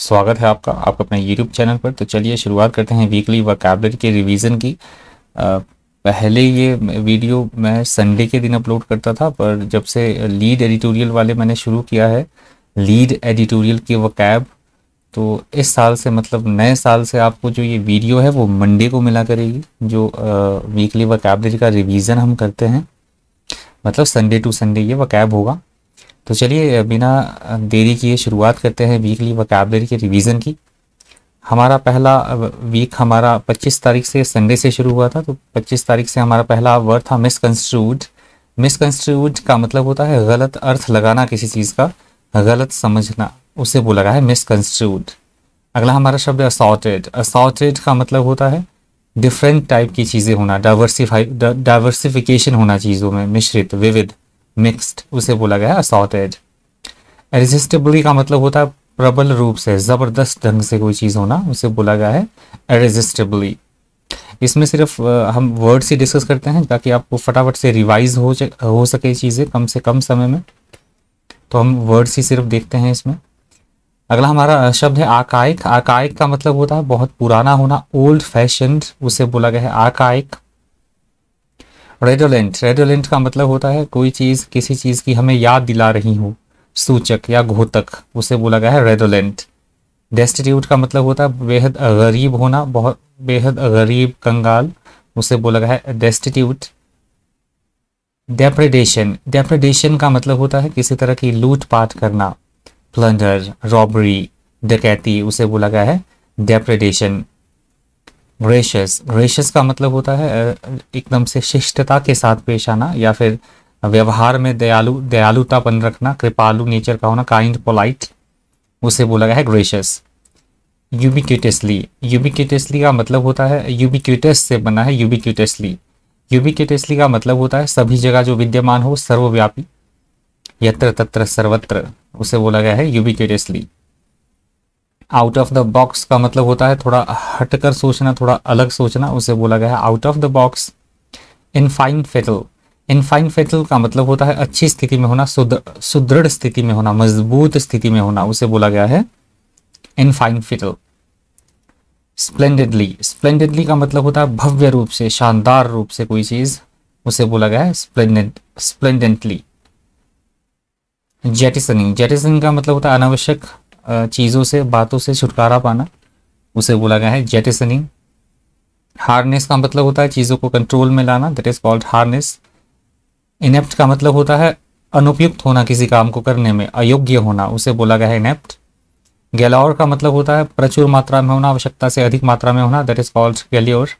स्वागत है आपका आपका अपने यूट्यूब चैनल पर तो चलिए शुरुआत करते हैं वीकली वकाबलरी के रिवीजन की आ, पहले ये वीडियो मैं संडे के दिन अपलोड करता था पर जब से लीड एडिटोरियल वाले मैंने शुरू किया है लीड एडिटोरियल के वकैब तो इस साल से मतलब नए साल से आपको जो ये वीडियो है वो मंडे को मिला करेगी जो आ, वीकली वकैबलरी का रिवीजन हम करते हैं मतलब संडे टू संडे ये वकैब होगा तो चलिए बिना देरी किए शुरुआत करते हैं वीकली वकाबलरी के रिवीजन की हमारा पहला वीक हमारा 25 तारीख से संडे से शुरू हुआ था तो 25 तारीख से हमारा पहला वर्ड था मिसकंस्ट्रूड मिसकंस्ट्रूड का मतलब होता है गलत अर्थ लगाना किसी चीज़ का गलत समझना उसे बोला गया है मिसकंस्ट्रूड अगला हमारा शब्द असॉटेड असॉटेड का मतलब होता है डिफरेंट टाइप की चीज़ें होना डाइवर्सिफाई डाइवर्सिफिकेशन होना चीज़ों में मिश्रित विविध मिक्स्ड उसे बोला गया असॉटेड एरेजिस्टिबली का मतलब होता है प्रबल रूप से ज़बरदस्त ढंग से कोई चीज़ होना उसे बोला गया है एरेजिस्टिबली इसमें सिर्फ हम वर्ड से डिस्कस करते हैं ताकि आपको फटाफट से रिवाइज हो हो सके चीज़ें कम से कम समय में तो हम वर्ड्स ही सिर्फ देखते हैं इसमें अगला हमारा शब्द है आकाइक आकाइक का मतलब होता है बहुत पुराना होना ओल्ड फैशन उसे बोला गया है आकाइक रेडोलेंट रेडोलेंट का मतलब होता है कोई चीज़ किसी चीज़ की हमें याद दिला रही हो सूचक या घोतक उसे बोला गया है रेडोलेंट डेस्टिट्यूट का मतलब होता है बेहद गरीब होना बहुत बेहद गरीब कंगाल उसे बोला गया है डेस्टिट्यूट डेप्रेडेशन डेप्रेडेशन का मतलब होता है किसी तरह की लूटपाट करना प्लंडर रॉबरी डकैती उसे बोला गया है डेप्रेडेशन ग्रेशियस ग्रेशियस का मतलब होता है एकदम से शिष्टता के साथ पेश आना या फिर व्यवहार में दयालु दयालुतापन रखना कृपालु नेचर का होना काइंड पोलाइट उसे बोला गया है ग्रेशियस यूबिक्यूटसली यूबिक्यूटसली का मतलब होता है यूबिक्यूटस से बना है यूबिक्यूटसली यूबिक्यूटसली का मतलब होता है सभी जगह जो विद्यमान हो सर्वव्यापी यत्र तत्र सर्वत्र उसे बोला गया है ubiquitously out of the box का मतलब होता है थोड़ा हटकर सोचना थोड़ा अलग सोचना उसे बोला गया है out of the box in fine fettle in fine fettle का मतलब होता है अच्छी स्थिति में होना सुदृढ़ स्थिति में होना मजबूत स्थिति में होना उसे बोला गया है इन फाइन फेटल स्प्लेंडेडली स्प्लेंडेडली का मतलब होता है भव्य रूप से शानदार रूप से कोई चीज उसे बोला गया है स्प्लेंडेड स्प्लेंडेंटली जेटिसनिंग जेटिसनिंग का मतलब होता है अनावश्यक चीज़ों से बातों से छुटकारा पाना उसे बोला गया है जेटिसनिंग हार्नेस का मतलब होता है चीज़ों को कंट्रोल में लाना that is called harness inept का मतलब होता है अनुपयुक्त होना किसी काम को करने में अयोग्य होना उसे बोला गया है इनेप्ट गैलोर का मतलब होता है प्रचुर मात्रा में होना आवश्यकता से अधिक मात्रा में होना that is called galore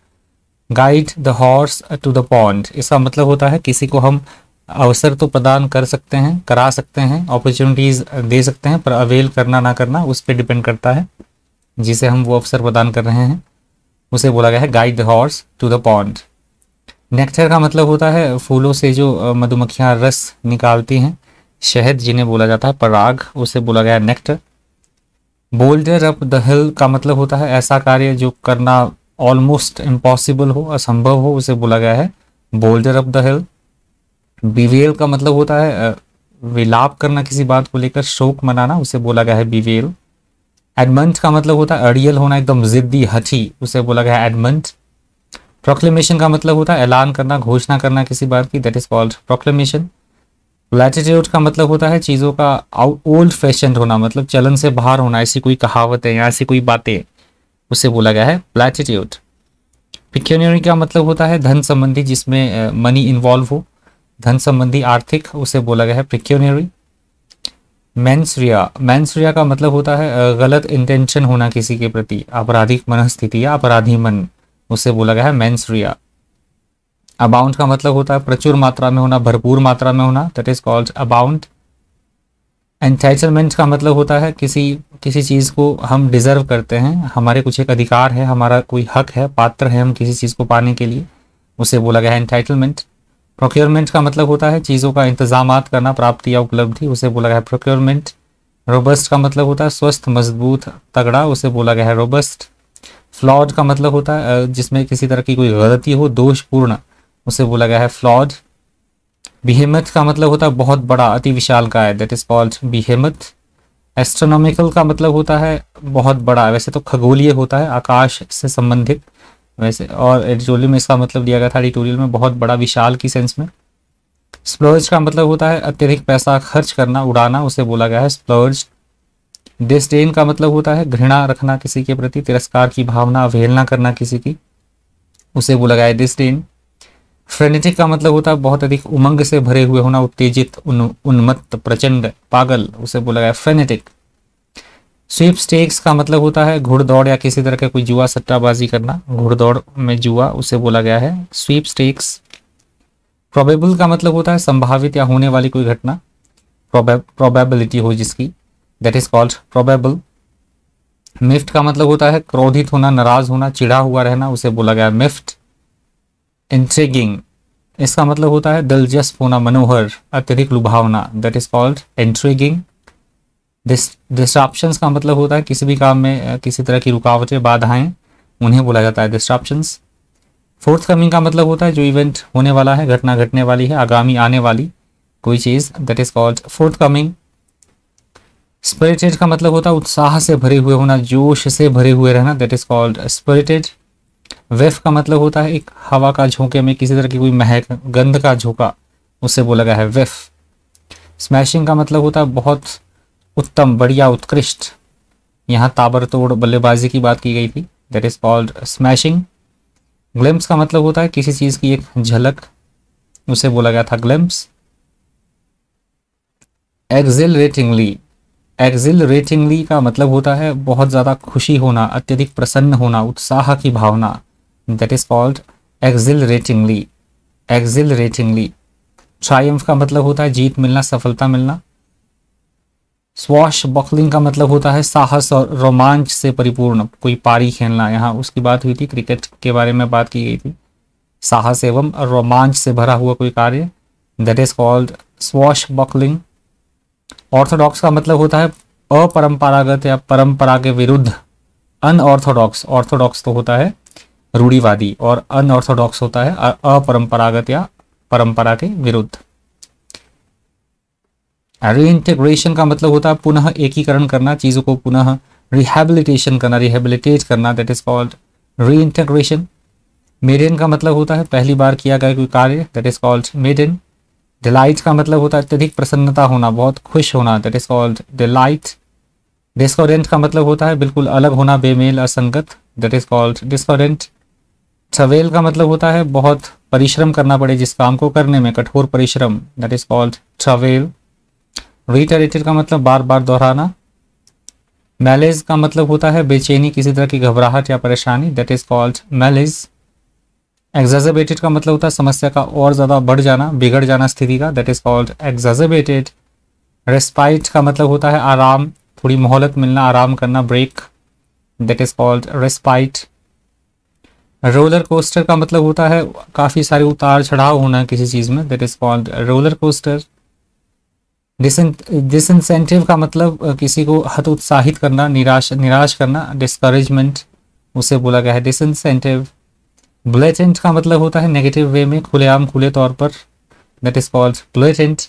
guide the horse to the pond इसका मतलब होता है किसी को हम अवसर तो प्रदान कर सकते हैं करा सकते हैं अपॉर्चुनिटीज़ दे सकते हैं पर अवेल करना ना करना उस पर डिपेंड करता है जिसे हम वो अवसर प्रदान कर रहे हैं उसे बोला गया है guide the horse to the pond nectar का मतलब होता है फूलों से जो मधुमक्खियाँ रस निकालती हैं शहद जिन्हें बोला जाता है पराग उसे बोला गया nectar boulder up the hill का मतलब होता है ऐसा कार्य जो करना ऑलमोस्ट इम्पॉसिबल हो असंभव हो उसे बोला गया है boulder up the hill bevel का मतलब होता है विलाप करना किसी बात को लेकर शोक मनाना उसे बोला गया है बीवेल एडमंट का मतलब होता है अड़ियल होना एकदम जिद्दी हठी उसे बोला गया है एडमंट प्रोक्लेमेशन का मतलब होता है ऐलान करना घोषणा करना किसी बात की that is called proclamation latitude का मतलब होता है चीज़ों का ओल्ड फैशन होना मतलब चलन से बाहर होना ऐसी कोई कहावतें या ऐसी कोई बातें उसे बोला गया है लैटिट्यूड पिक्योनियरी का मतलब होता है धन संबंधी जिसमें मनी इन्वॉल्व हो धन संबंधी आर्थिक उसे बोला गया है प्रिक्योनरी मैंसरिया मैंसरिया का मतलब होता है गलत इंटेंशन होना किसी के प्रति आपराधिक मनस्थिति या अपराधी मन उसे बोला गया है मैंसरिया अबाउंट का मतलब होता है प्रचुर मात्रा में होना भरपूर मात्रा में होना that is called abound entitlement का मतलब होता है किसी किसी चीज़ को हम डिज़र्व करते हैं हमारे कुछ एक अधिकार है हमारा कोई हक है पात्र है हम किसी चीज़ को पाने के लिए उसे बोला गया है एंटाइटलमेंट प्रोक्योरमेंट का मतलब होता है चीज़ों का इंतजाम करना प्राप्ति या उपलब्धि उसे बोला गया है प्रोक्योरमेंट रोबस्ट का मतलब होता है स्वस्थ मजबूत तगड़ा उसे बोला गया है रोबस्ट फ्लॉड का मतलब होता है जिसमें किसी तरह की कोई गलती हो दोषपूर्ण उसे बोला गया है फ्लॉड बिहेमत का मतलब होता है बहुत बड़ा अति विशाल का है that is called behemoth astronomical का मतलब होता है बहुत बड़ा वैसे तो खगोलीय होता है आकाश से संबंधित वैसे और एडिटोरियल में इसका मतलब दिया गया था एडिटोरियल में बहुत बड़ा विशाल की सेंस में स्प्लोर्ज का मतलब होता है अत्यधिक पैसा खर्च करना उड़ाना उसे बोला गया है स्प्लोर्ज डिस्टेन का मतलब होता है घृणा रखना किसी के प्रति तिरस्कार की भावना अवहेलना करना किसी की उसे बोला गया है डिस्टेन फ्रेनेटिक का मतलब होता है बहुत अधिक उमंग से भरे हुए होना उत्तेजित उन, उन्मत्त प्रचंड पागल उसे बोला गया फ्रेनेटिक स्वीप स्टेक्स का मतलब होता है घुड़दौड़ या किसी तरह का कोई जुआ सट्टाबाजी करना घुड़दौड़ में जुआ उसे बोला गया है स्वीप स्टेक्स प्रोबेबल का मतलब होता है संभावित या होने वाली कोई घटना प्रोबेबिलिटी हो जिसकी that is called probable miffed का मतलब होता है क्रोधित होना नाराज होना चिढ़ा हुआ रहना उसे बोला गया मिफ्ट इंट्रेगिंग इसका मतलब होता है दिलचस्प होना मनोहर अत्यधिक लुभावना that is called intriguing distractions का मतलब होता है किसी भी काम में किसी तरह की रुकावटें बाधाएं उन्हें बोला जाता है डिस्ट्राप्शंस फोर्थ कमिंग का मतलब होता है जो इवेंट होने वाला है घटना घटने वाली है आगामी आने वाली कोई चीज़ that is called forthcoming spirited का मतलब होता है उत्साह से भरे हुए होना जोश से भरे हुए रहना that is called spirited waif का मतलब होता है एक हवा का झोंके में किसी तरह की कोई महक गंध का झोंका उससे बोला गया है वेफ स्मैशिंग का मतलब होता है बहुत उत्तम बढ़िया उत्कृष्ट यहाँ ताबड़तोड़ बल्लेबाजी की बात की गई थी that is called smashing glimpse का मतलब होता है किसी चीज़ की एक झलक उसे बोला गया था ग्लिम्स एग्जिलरेटिंगली एग्जिलरेटिंगली का मतलब होता है बहुत ज़्यादा खुशी होना अत्यधिक प्रसन्न होना उत्साह की भावना that is called exhilaratingly exhilaratingly triumph का मतलब होता है जीत मिलना सफलता मिलना स्वाश बॉक्लिंग का मतलब होता है साहस और रोमांच से परिपूर्ण कोई पारी खेलना यहाँ उसकी बात हुई थी क्रिकेट के बारे में बात की गई थी साहस एवं रोमांच से भरा हुआ कोई कार्य that is called swashbuckling orthodox का मतलब होता है अपरंपरागत या परंपरा के विरुद्ध अनऑर्थोडॉक्स ऑर्थोडॉक्स तो होता है रूढ़ीवादी और अनऑर्थोडॉक्स होता है अपरंपरागत या परंपरा के विरुद्ध रीइंटेग्रेशन का मतलब होता है पुनः एकीकरण करना चीज़ों को पुनः रिहेबिलिटेशन करना रिहेबिलिटेट करना that is called reintegration maiden का मतलब होता है पहली बार किया गया कोई कार्य that is called maiden delight का मतलब होता है अत्यधिक प्रसन्नता होना बहुत खुश होना that is called delight discordant का मतलब होता है बिल्कुल अलग होना बेमेल असंगत दैट इज कॉल्ड डिस्कोरेंट सवेल का मतलब होता है बहुत परिश्रम करना पड़े जिस काम को करने में कठोर परिश्रम that is called swell reiterated का मतलब बार बार दोहराना मैलेज का मतलब होता है बेचैनी किसी तरह की घबराहट या परेशानी that is called malaise exacerbated का मतलब होता है समस्या का और ज़्यादा बढ़ जाना बिगड़ जाना स्थिति का that is called exacerbated respite का मतलब होता है आराम थोड़ी मोहलत मिलना आराम करना break that is called respite roller coaster का मतलब होता है काफ़ी सारे उतार चढ़ाव होना किसी चीज़ में that is called roller coaster disincentive का मतलब किसी को हतोत्साहित करना निराश निराश करना डिस्करेजमेंट उसे बोला गया है डिसइंसेंटिव ब्लेटेंट का मतलब होता है नेगेटिव वे में खुलेआम खुले तौर पर that is called blatant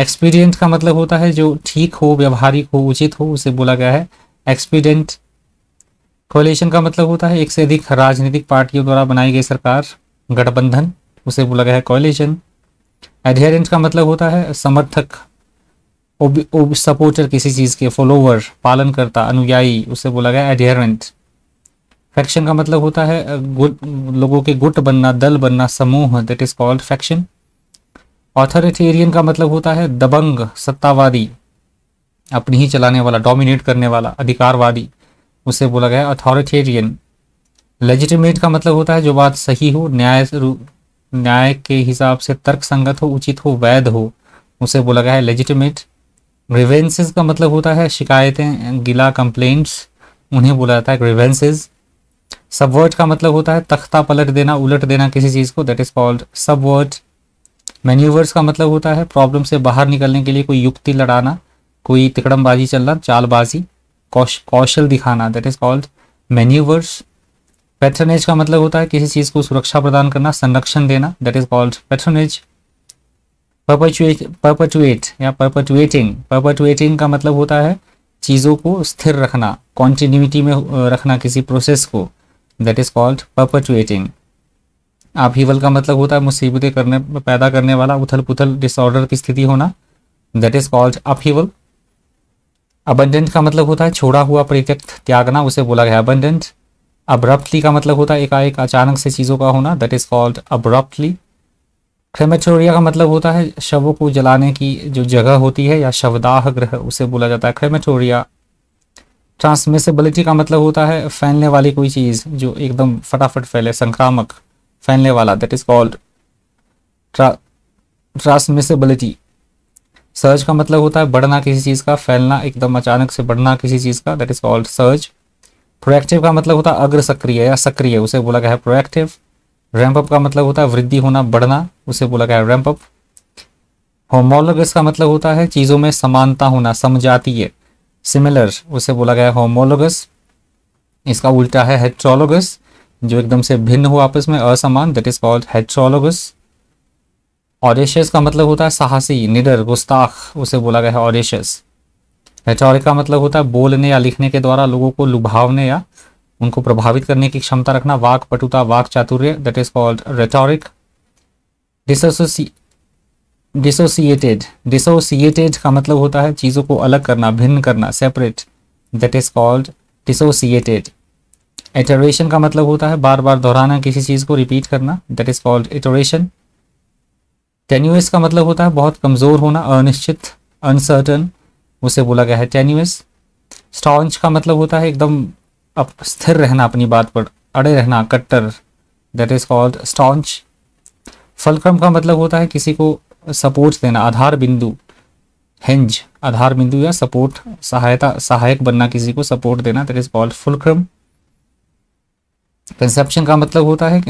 expedient का मतलब होता है जो ठीक हो व्यवहारिक हो उचित हो उसे बोला गया है एक्सपीडेंट कोलेशन का मतलब होता है एक से अधिक राजनीतिक पार्टियों द्वारा बनाई गई सरकार गठबंधन उसे बोला गया है कोलेशन एडहेरेंट का मतलब होता है समर्थक सपोर्टर किसी चीज़ के फॉलोवर पालन करता अनुयायी उसे बोला गया एडहेरेंट फैक्शन का मतलब होता है गुट लोगों के गुट बनना दल बनना समूह that is called faction authoritarian का मतलब होता है दबंग सत्तावादी अपनी ही चलाने वाला डोमिनेट करने वाला अधिकारवादी उसे बोला गया अथॉरिटेरियन लेजिटिमेट का मतलब होता है जो बात सही हो न्याय न्याय के हिसाब से तर्क संगत हो उचित हो वैध हो उसे बोला गया है लेजिटिमेट ग्रीवेंसेज का मतलब होता है शिकायतें गिला कंप्लेंट्स उन्हें बोला जाता है ग्रीवेंसेज सबवर्ट का मतलब होता है तख्ता पलट देना उलट देना किसी चीज़ को that is called subvert manoeuvres का मतलब होता है प्रॉब्लम से बाहर निकलने के लिए कोई युक्ति लड़ाना कोई तिकड़मबाजी चलना चालबाजी कौश कौशल दिखाना that is called manoeuvres patronage का मतलब होता है किसी चीज़ को सुरक्षा प्रदान करना संरक्षण देना that is called patronage perpetuate या परपचुएटिंग परपचुएटिंग का मतलब होता है चीज़ों को स्थिर रखना कॉन्टिन्यूटी में रखना किसी प्रोसेस को that is called perpetuating upheaval का मतलब होता है मुसीबतें करने पैदा करने वाला उथल पुथल डिसऑर्डर की स्थिति होना that is called upheaval abundant का मतलब होता है छोड़ा हुआ परित्यक्त त्यागना उसे बोला गया अबंडेंट अब्रप्टली का मतलब होता है एकाएक अचानक से चीज़ों का होना दैट इज़ कॉल्ड अब्रप्टली क्रेमेचोरिया का मतलब होता है शवों को जलाने की जो जगह होती है या शवदाह ग्रह उसे बोला जाता है क्रेमेटोरिया ट्रांसमिसिबिलिटी का मतलब होता है फैलने वाली कोई चीज़ जो एकदम फटाफट फैले संक्रामक फैलने वाला that is called transmissibility surge का मतलब होता है बढ़ना किसी चीज़ का फैलना एकदम अचानक से बढ़ना किसी चीज़ का that is called surge proactive का मतलब होता है अग्र सक्रिय या सक्रिय उसे बोला गया है प्रोएक्टिव रैम्प अप का मतलब होता है वृद्धि होना बढ़ना उसे बोला गया है रैम्प अप होमोलोगस का मतलब होता है चीज़ों में समानता होना समझातीय सिमिलर उसे बोला गया है होमोलोगस इसका उल्टा है हेट्रोलोगस जो एकदम से भिन्न हो आपस में असमान that is called heterologous audacious का मतलब होता है साहसी निडर गुस्ताख उसे बोला गया है ऑडेशियस रेटोरिक का मतलब होता है बोलने या लिखने के द्वारा लोगों को लुभावने या उनको प्रभावित करने की क्षमता रखना वाक पटुता वाक चातुर्य that is called rhetoric dissociated dissociated का मतलब होता है चीज़ों को अलग करना भिन्न करना separate that is called dissociated iteration का मतलब होता है बार बार दोहराना किसी चीज़ को रिपीट करना that is called iteration tenuous का मतलब होता है बहुत कमज़ोर होना अनिश्चित अनसर्टन उसे बोला गया है टेन्यूस स्टॉन्च का मतलब होता है एकदम अप स्थिर रहना अपनी बात पर अड़े रहना कट्टर that is called staunch fulcrum का मतलब होता है किसी को सपोर्ट देना आधार बिंदु हिंज आधार बिंदु या सपोर्ट सहायता सहायक बनना किसी को सपोर्ट देना that is called fulcrum conception का मतलब होता है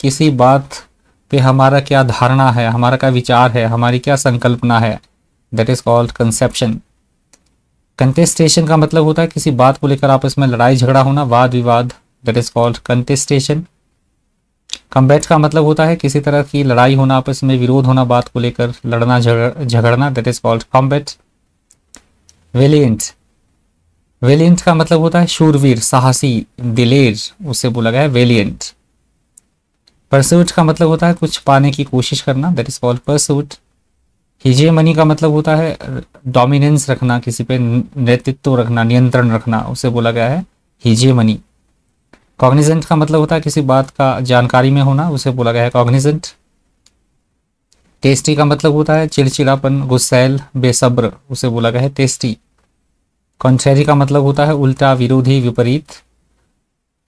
किसी बात पे हमारा क्या धारणा है हमारा क्या विचार है हमारी क्या संकल्पना है that is called conception contestation का मतलब होता है किसी बात को लेकर आपस में लड़ाई झगड़ा होना वाद विवाद that is called contestation combat का मतलब होता है किसी तरह की लड़ाई होना आपस में विरोध होना बात को लेकर लड़ना झगड़ना that is called combat valiant valiant का मतलब होता है शूरवीर साहसी दिलेर उसे बोला गया है वेलियंट परसूट का मतलब होता है कुछ पाने की कोशिश करना दैट इज कॉल्ड परसूट हिजे मनी का मतलब होता है डोमिनेंस रखना किसी पे नेतृत्व रखना नियंत्रण रखना उसे बोला गया है हिजे मनी कॉग्निजेंट का मतलब होता है किसी बात का जानकारी में होना उसे बोला गया है कॉग्निजेंट टेस्टी का मतलब होता है चिड़चिड़ापन गुस्सैल बेसब्र उसे बोला गया है टेस्टी कॉन्ट्रेरी का मतलब होता है उल्टा विरोधी विपरीत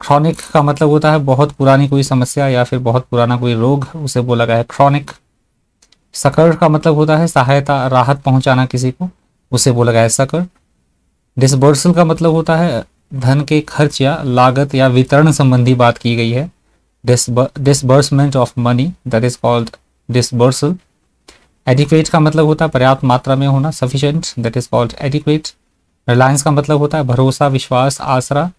क्रॉनिक का मतलब होता है बहुत पुरानी कोई समस्या या फिर बहुत पुराना कोई रोग उसे बोला गया है क्रॉनिक सकर का मतलब होता है सहायता राहत पहुंचाना किसी को उसे बोला गया है सकर डिसबर्सल का मतलब होता है धन के खर्च या लागत या वितरण संबंधी बात की गई है disbursement of money that is called disbursal adequate का मतलब होता है पर्याप्त मात्रा में होना sufficient that is called adequate reliance का मतलब होता है भरोसा विश्वास आसरा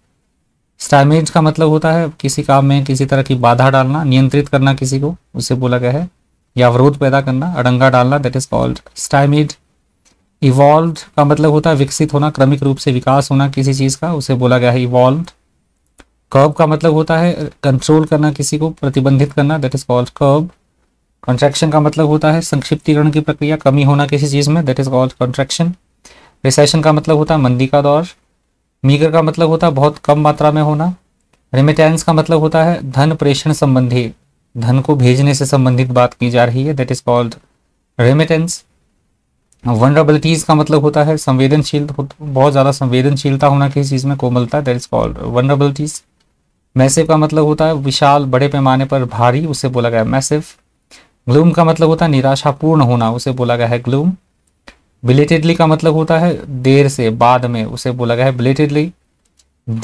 स्टैमेज का मतलब होता है किसी काम में किसी तरह की बाधा डालना नियंत्रित करना किसी को उसे बोला गया है या अवरोध पैदा करना अडंगा डालना that is called stymied evolve का मतलब होता है विकसित होना क्रमिक रूप से विकास होना किसी चीज़ का उसे बोला गया है इवॉल्व कर्ब का मतलब होता है कंट्रोल करना किसी को प्रतिबंधित करना that is called curb contraction का मतलब होता है संक्षिप्तीकरण की प्रक्रिया कमी होना किसी चीज़ में that is called contraction recession का मतलब होता है मंदी का दौर मीगर का मतलब होता है बहुत कम मात्रा में होना रिमिटेंस का मतलब होता है धन प्रेषण संबंधी धन को भेजने से संबंधित बात की जा रही है that is called remittance vulnerabilities का मतलब होता है संवेदनशील बहुत ज़्यादा संवेदनशीलता होना किसी चीज़ में कोमलता that is called vulnerabilities massive का मतलब होता है विशाल बड़े पैमाने पर भारी उसे बोला गया मैसिव ग्लूम का मतलब होता है निराशापूर्ण होना उसे बोला गया है ग्लूम बिलेटेडली का मतलब होता है देर से बाद में उसे बोला गया है बिलेटेडली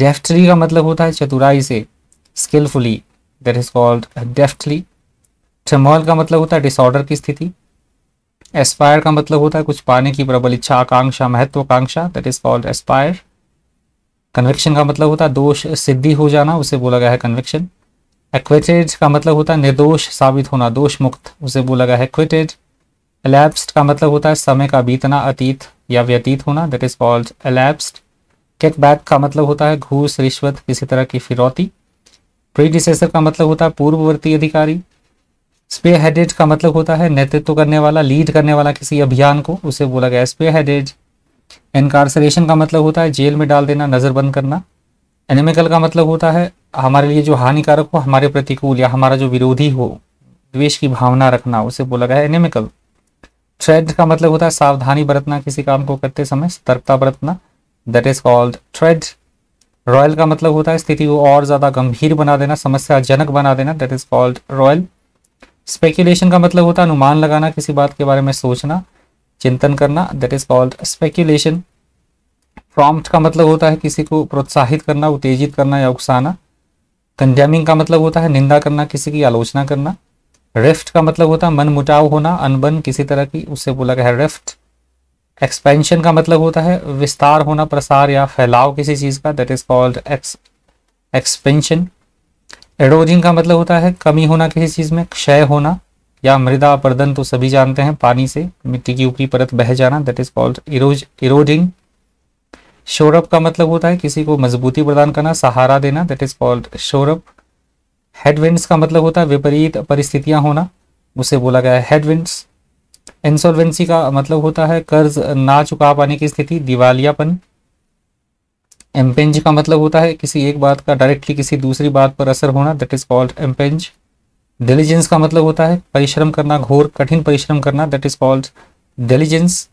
डेफ्टली का मतलब होता है चतुराई से skilfully that is called deftly turmoil का मतलब होता है डिसऑर्डर की स्थिति एस्पायर का मतलब होता है कुछ पाने की प्रबल इच्छा आकांक्षा महत्वाकांक्षा that is called aspire convection का मतलब होता है दोष सिद्धि हो जाना उसे बोला गया है कन्वेक्शन एक्वेटेड का मतलब होता है निर्दोष साबित होना दोष मुक्त उसे बोला गया है एक्वेटेड एलैप्स्ड का मतलब होता है समय का बीतना अतीत या व्यतीत होना that is called elapsed kickback का मतलब होता है घूस रिश्वत किसी तरह की फिरौती प्रीडिसेसर का मतलब होता है पूर्ववर्ती अधिकारी स्पे का मतलब होता है नेतृत्व करने वाला लीड करने वाला किसी अभियान को उसे बोला गया स्पे हेडेड इनकारसरेशन का मतलब होता है जेल में डाल देना नज़रबंद करना एनिमिकल का मतलब होता है हमारे लिए जो हानिकारक हो हमारे प्रतिकूल या हमारा जो विरोधी हो द्वेश की भावना रखना उसे बोला गया एनिमिकल थ्रेड का मतलब होता है सावधानी बरतना किसी काम को करते समय सतर्कता बरतना that is called tread roil का मतलब होता है स्थिति को और ज़्यादा गंभीर बना देना समस्याजनक बना देना that is called roil speculation का मतलब होता है अनुमान लगाना किसी बात के बारे में सोचना चिंतन करना that is called speculation prompt का मतलब होता है किसी को प्रोत्साहित करना उत्तेजित करना या उकसाना कंडेमिंग का मतलब होता है निंदा करना किसी की आलोचना करना रेफ्ट का मतलब होता है मन मुटाव होना अनबन किसी तरह की उससे बोला गया है रेफ्ट एक्सपेंशन का मतलब होता है विस्तार होना प्रसार या फैलाव किसी चीज़ का that is called ex expansion एडोजिंग का मतलब होता है कमी होना किसी चीज़ में क्षय होना या मृदा अपर्दन तो सभी जानते हैं पानी से मिट्टी की ऊपरी परत बह जाना that is called erode eroding shore up का मतलब होता है किसी को मजबूती प्रदान करना सहारा देना that is called shore up headwinds का मतलब होता है विपरीत परिस्थितियां होना उसे बोला गया है हेडविंड्स इंसॉल्वेंसी का मतलब होता है कर्ज ना चुका पाने की स्थिति दिवालियापन एम्पेंज का मतलब होता है किसी एक बात का डायरेक्टली किसी दूसरी बात पर असर होना that is called impinge diligence का मतलब होता है परिश्रम करना घोर कठिन परिश्रम करना that is called diligence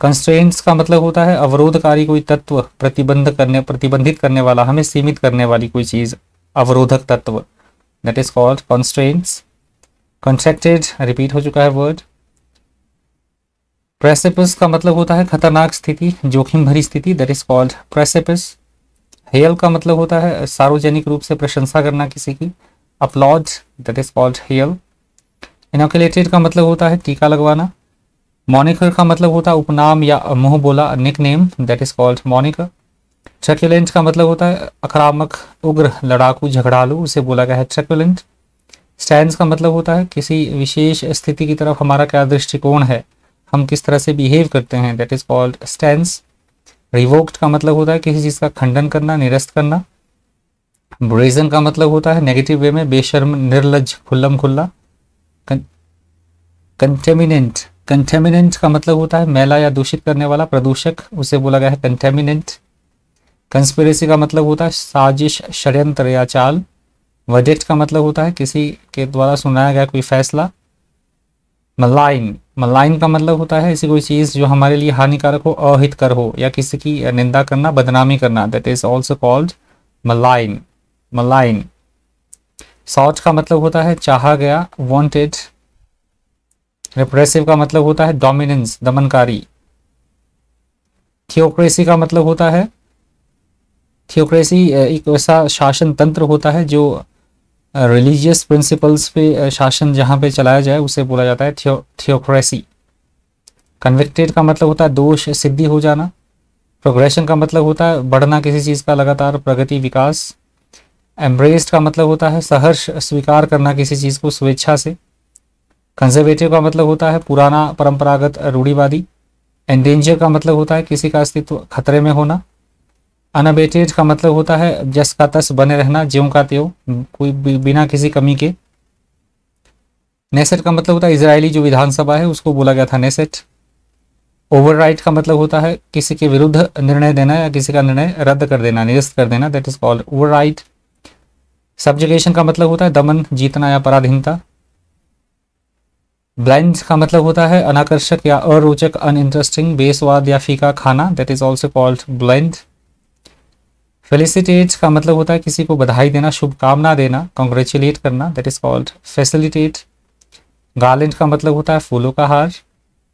constraints का मतलब होता है अवरोधकारी कोई तत्व प्रतिबंध करने प्रतिबंधित करने वाला हमें सीमित करने वाली कोई चीज़ अवरोधक तत्व that is called constraints constructed repeat हो चुका है वर्ड प्रेसिपिस का मतलब होता है खतरनाक स्थिति जोखिम भरी स्थिति that is called precipice hail का मतलब होता है सार्वजनिक रूप से प्रशंसा करना किसी की applause that is called hail inoculated का मतलब होता है टीका लगवाना मोनिकर का मतलब होता है उपनाम या मुंह बोला nickname that is called moniker truculent का मतलब होता है आक्रामक उग्र लड़ाकू झगड़ालू उसे बोला गया है ट्रक्यूलेंट स्टैंड का मतलब होता है किसी विशेष स्थिति की तरफ हमारा क्या दृष्टिकोण है हम किस तरह से बिहेव करते हैं that is called stance revoked का मतलब होता है किसी चीज़ का खंडन करना निरस्त करना ब्रेजन का मतलब होता है नेगेटिव वे में बेशर्म निर्लज खुल्लम खुल्ला कंटेमिनेंट कंटेमिनेंट का मतलब होता है मैला या दूषित करने वाला प्रदूषक उसे बोला गया है कंटेमिनेंट कंस्पिरेसी का मतलब होता है साजिश षड्यंत्र या चाल वर्डिक्ट का मतलब होता है किसी के द्वारा सुनाया गया कोई फैसला मलाइन मलाइन का मतलब होता है ऐसी कोई चीज़ जो हमारे लिए हानिकारक हो अहितकर हो या किसी की निंदा करना बदनामी करना that is also called malign malign sought का मतलब होता है चाहा गया वॉन्टेड रिप्रेसिव का मतलब होता है डोमिनेंस दमनकारी थियोक्रेसी का मतलब होता है थियोक्रेसी एक ऐसा शासन तंत्र होता है जो रिलीजियस प्रिंसिपल्स पे शासन जहाँ पे चलाया जाए उसे बोला जाता है थियो थियोक्रेसी कन्विक्टेड का मतलब होता है दोष सिद्धि हो जाना प्रोग्रेशन का मतलब होता है बढ़ना किसी चीज़ का लगातार प्रगति विकास एम्ब्रेस्ड का मतलब होता है सहर्ष स्वीकार करना किसी चीज़ को स्वेच्छा से कंजर्वेटिव का मतलब होता है पुराना परंपरागत रूढ़ीवादी एंडेंजर का मतलब होता है किसी का अस्तित्व खतरे में होना अनबेटेड का मतलब होता है जस का तस बने रहना ज्यों का त्यों कोई बिना किसी कमी के नेसेट का मतलब होता है इसराइली जो विधानसभा है उसको बोला गया था नेसेट ओवरराइट का मतलब होता है किसी के विरुद्ध निर्णय देना या किसी का निर्णय रद्द कर देना निरस्त कर देना that is called overwrite subjugation का मतलब होता है दमन जीतना या पराधीनता ब्लाइंड का मतलब होता है अनाकर्षक या अरोचक अनइंटरेस्टिंग बेसवाद या फीका खाना that is also called blind felicitate का मतलब होता है किसी को बधाई देना शुभकामना देना कॉन्ग्रेचुलेट करना that is called facilitate garland का मतलब होता है फूलों का हार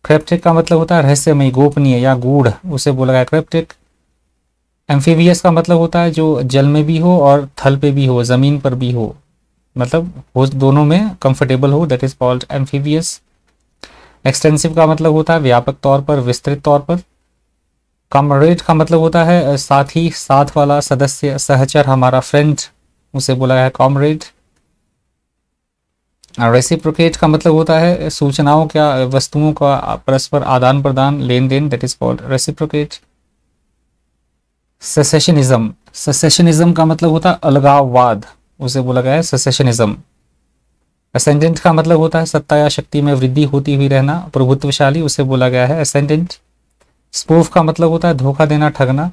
क्रेप्टिक का मतलब होता है रहस्यमय गोपनीय या गूढ़ उसे बोला गया क्रेप्टिक एम्फीवियस का मतलब होता है जो जल में भी हो और थल पे भी हो ज़मीन पर भी हो मतलब हो दोनों में कंफर्टेबल हो that is called amphibious extensive का मतलब होता है व्यापक तौर पर विस्तृत तौर पर कॉमरेड का मतलब होता है साथ ही साथ वाला सदस्य सहचर हमारा फ्रेंड उसे बोला है कॉमरेड रेसिप्रोकेट का मतलब होता है सूचनाओं क्या वस्तुओं का परस्पर आदान प्रदान लेन देन that is called reciprocate secessionism secessionism का मतलब होता है अलगाववाद उसे बोला गया है सेसेशनिज्म असेंडेंट का मतलब होता है सत्ता या शक्ति में वृद्धि होती हुई रहना प्रभुत्वशाली उसे बोला गया है असेंडेंट स्पूफ का मतलब होता है धोखा देना ठगना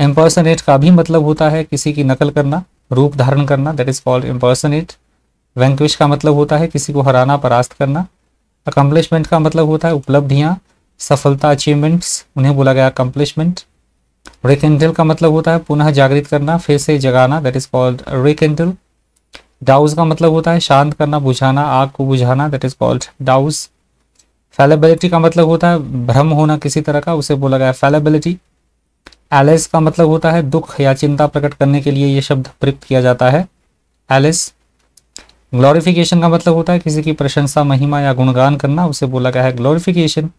एम्पर्सनेट का भी मतलब होता है किसी की नकल करना रूप धारण करना that is called impersonate vanquish का मतलब होता है किसी को हराना परास्त करना अकम्पलिशमेंट का मतलब होता है उपलब्धियाँ सफलता अचीवमेंट्स उन्हें बोला गया अकम्पलिशमेंट रिकेंडल का मतलब होता है पुनः जागृत करना फिर से जगाना that is called rekindle douse का मतलब होता है शांत करना बुझाना आग को बुझाना that is called douse fallibility का मतलब होता है भ्रम होना किसी तरह का उसे बोला गया फैलेबिलिटी एलिस का मतलब होता है दुख या चिंता प्रकट करने के लिए यह शब्द प्रयुक्त किया जाता है एलिस ग्लोरिफिकेशन का मतलब होता है किसी की प्रशंसा महिमा या गुणगान करना उसे बोला गया है ग्लोरिफिकेशन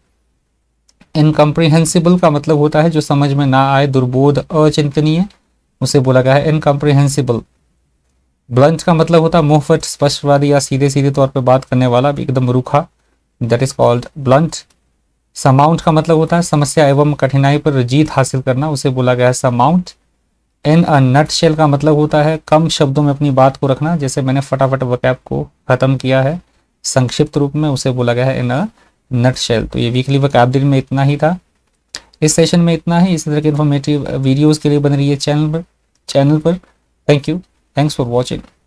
इनकम्प्रिहेंसिबल का मतलब होता है जो समझ में ना आए दुर्बोध अचिंतनीय उसे बोला गया है इनकम्प्रिहेंसिबल ब्लंट का मतलब होता है मुहफट स्पष्टवादी या सीधे सीधे तौर पर बात करने वाला एकदम रूखा that is called blunt surmount का मतलब होता है समस्या एवं कठिनाई पर जीत हासिल करना उसे बोला गया है समाउंट इन अ नट शेल का मतलब होता है कम शब्दों में अपनी बात को रखना जैसे मैंने फटाफट वकैप को ख़त्म किया है संक्षिप्त रूप में उसे बोला गया है इन अ नट शेल तो ये वीकली वकैब दिन में इतना ही था इस सेशन में इतना ही इसी तरह के इन्फॉर्मेटिव वीडियोज़ के लिए बन रही है चैनल पर चैनल पर thank you thanks for watching